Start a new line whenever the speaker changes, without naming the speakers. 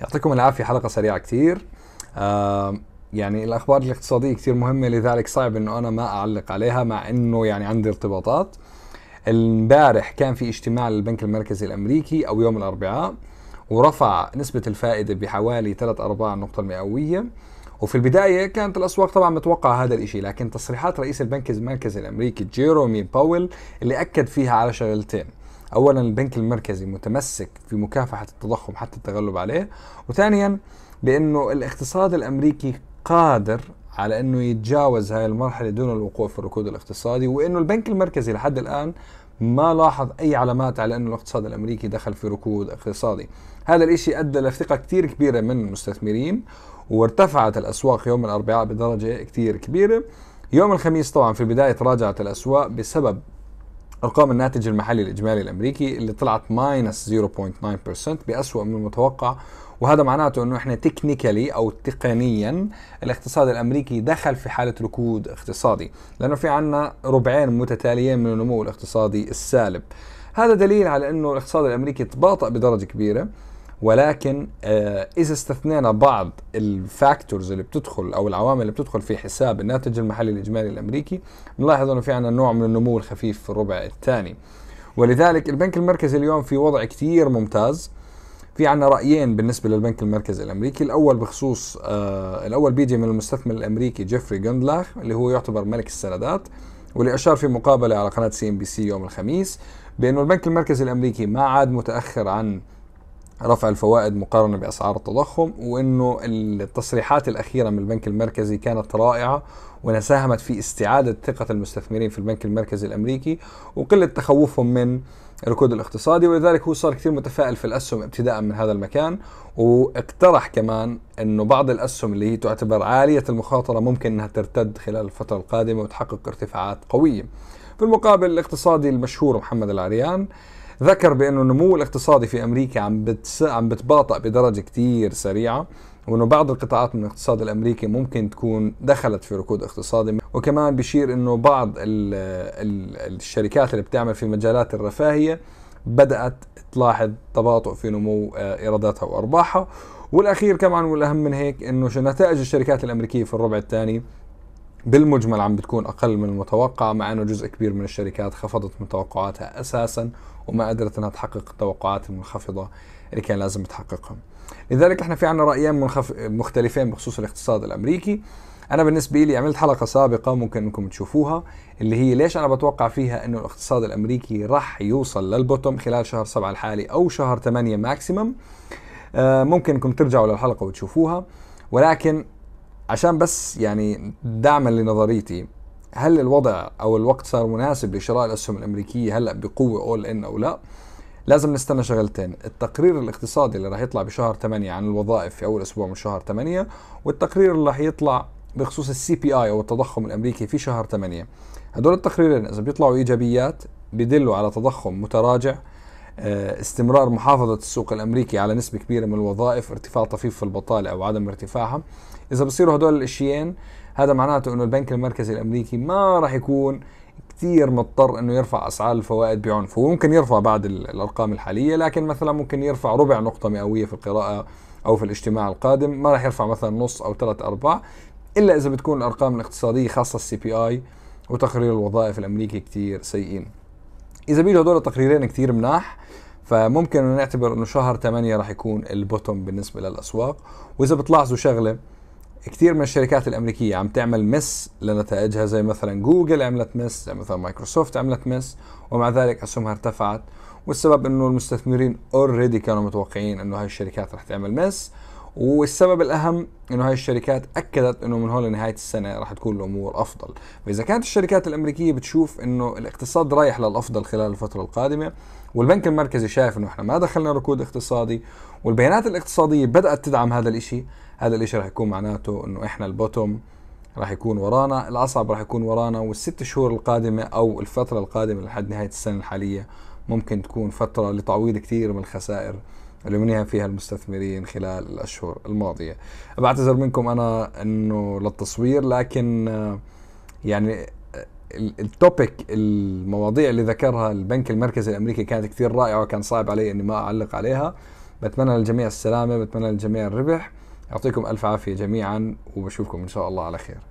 يعطيكم العافيه حلقه سريعه كثير يعني الاخبار الاقتصاديه كثير مهمه لذلك صعب انه انا ما اعلق عليها مع انه يعني عندي ارتباطات امبارح كان في اجتماع للبنك المركزي الامريكي او يوم الاربعاء ورفع نسبه الفائده بحوالي 3 ارباع النقطه المئويه وفي البداية كانت الأسواق طبعا متوقعة هذا الإشي لكن تصريحات رئيس البنك المركزي الأمريكي جيرومي باول اللي أكد فيها على شغلتين اولا البنك المركزي متمسك في مكافحه التضخم حتى التغلب عليه وثانيا بانه الاقتصاد الامريكي قادر على انه يتجاوز هاي المرحله دون الوقوع في الركود الاقتصادي وانه البنك المركزي لحد الان ما لاحظ اي علامات على انه الاقتصاد الامريكي دخل في ركود اقتصادي هذا الاشي ادى لثقه كثير كبيره من المستثمرين وارتفعت الاسواق يوم الاربعاء بدرجه كثير كبيره يوم الخميس طبعا في البدايه تراجعت الاسواق بسبب أرقام الناتج المحلي الإجمالي الأمريكي اللي طلعت ماينس 0.9% بأسوأ من المتوقع وهذا معناته انه احنا تكنيكالي او تقنيا الاقتصاد الامريكي دخل في حاله ركود اقتصادي لانه في عنا ربعين متتاليين من النمو الاقتصادي السالب هذا دليل على انه الاقتصاد الامريكي تباطأ بدرجه كبيره ولكن آه، اذا استثنينا بعض الفاكتورز اللي بتدخل او العوامل اللي بتدخل في حساب الناتج المحلي الاجمالي الامريكي بنلاحظ انه في عندنا نوع من النمو الخفيف في الربع الثاني ولذلك البنك المركزي اليوم في وضع كتير ممتاز في عندنا رايين بالنسبه للبنك المركزي الامريكي الاول بخصوص آه الاول بيجي من المستثمر الامريكي جيفري جوندلاخ اللي هو يعتبر ملك السندات واللي اشار في مقابله على قناه سي ام بي سي يوم الخميس بانه البنك المركزي الامريكي ما عاد متاخر عن رفع الفوائد مقارنة بأسعار التضخم وأنه التصريحات الأخيرة من البنك المركزي كانت رائعة وأنها ساهمت في استعادة ثقة المستثمرين في البنك المركزي الأمريكي وقلة تخوفهم من الركود الاقتصادي ولذلك هو صار كثير متفائل في الأسهم ابتداء من هذا المكان واقترح كمان أنه بعض الأسهم اللي هي تعتبر عالية المخاطرة ممكن أنها ترتد خلال الفترة القادمة وتحقق ارتفاعات قوية في المقابل الاقتصادي المشهور محمد العريان ذكر بأنه النمو الاقتصادي في أمريكا عم بتس... عم بتباطأ بدرجة كثير سريعة وانه بعض القطاعات من الاقتصاد الامريكي ممكن تكون دخلت في ركود اقتصادي وكمان بيشير انه بعض ال ال الشركات اللي بتعمل في مجالات الرفاهيه بدات تلاحظ تباطؤ في نمو آه، ايراداتها وارباحها والاخير كمان والاهم من هيك انه نتائج الشركات الامريكيه في الربع الثاني بالمجمل عم بتكون أقل من المتوقع مع أنه جزء كبير من الشركات خفضت من توقعاتها أساسا وما قدرت أنها تحقق التوقعات المنخفضة اللي كان لازم تحققها لذلك احنا في عنا رأيين منخف... مختلفين بخصوص الاقتصاد الأمريكي أنا بالنسبة لي عملت حلقة سابقة ممكن أنكم تشوفوها اللي هي ليش أنا بتوقع فيها أنه الاقتصاد الأمريكي راح يوصل للبوتوم خلال شهر سبعة الحالي أو شهر ثمانية ماكسيمم آه، ممكن انكم ترجعوا للحلقة وتشوفوها ولكن عشان بس يعني دعما لنظريتي هل الوضع او الوقت صار مناسب لشراء الاسهم الامريكيه هلا بقوه اول ان او لا؟ لازم نستنى شغلتين، التقرير الاقتصادي اللي راح يطلع بشهر 8 عن الوظائف في اول اسبوع من شهر 8 والتقرير اللي راح يطلع بخصوص السي بي اي او التضخم الامريكي في شهر 8 هدول التقريرين اذا بيطلعوا ايجابيات بدلوا على تضخم متراجع آه، استمرار محافظة السوق الأمريكي على نسبة كبيرة من الوظائف ارتفاع طفيف في البطالة أو عدم ارتفاعها إذا بصيروا هدول الأشيين هذا معناته أنه البنك المركزي الأمريكي ما راح يكون كثير مضطر انه يرفع اسعار الفوائد بعنف هو ممكن يرفع بعد الارقام الحاليه لكن مثلا ممكن يرفع ربع نقطه مئويه في القراءه او في الاجتماع القادم ما راح يرفع مثلا نص او ثلاث ارباع الا اذا بتكون الارقام الاقتصاديه خاصه السي بي اي وتقرير الوظائف الامريكي كثير سيئين اذا بيجوا هدول التقريرين كثير مناح فممكن نعتبر انه شهر 8 راح يكون البوتوم بالنسبه للاسواق واذا بتلاحظوا شغله كثير من الشركات الامريكيه عم تعمل مس لنتائجها زي مثلا جوجل عملت مس زي مثلا مايكروسوفت عملت مس ومع ذلك اسهمها ارتفعت والسبب انه المستثمرين اوريدي كانوا متوقعين انه هاي الشركات رح تعمل مس والسبب الاهم انه هاي الشركات اكدت انه من هون لنهايه السنه رح تكون الامور افضل، فاذا كانت الشركات الامريكيه بتشوف انه الاقتصاد رايح للافضل خلال الفتره القادمه والبنك المركزي شايف انه احنا ما دخلنا ركود اقتصادي والبيانات الاقتصاديه بدات تدعم هذا الإشي هذا الإشي رح يكون معناته انه احنا البوتوم راح يكون ورانا الأصعب راح يكون ورانا والست شهور القادمة أو الفترة القادمة لحد نهاية السنة الحالية ممكن تكون فترة لتعويض كثير من الخسائر اللي منيها فيها المستثمرين خلال الأشهر الماضية بعتذر منكم أنا أنه للتصوير لكن آه، يعني التوبيك المواضيع اللي ذكرها البنك المركزي الامريكي كانت كثير رائعه وكان صعب علي اني ما اعلق عليها بتمنى للجميع السلامه بتمنى للجميع الربح يعطيكم الف عافيه جميعا وبشوفكم ان شاء الله على خير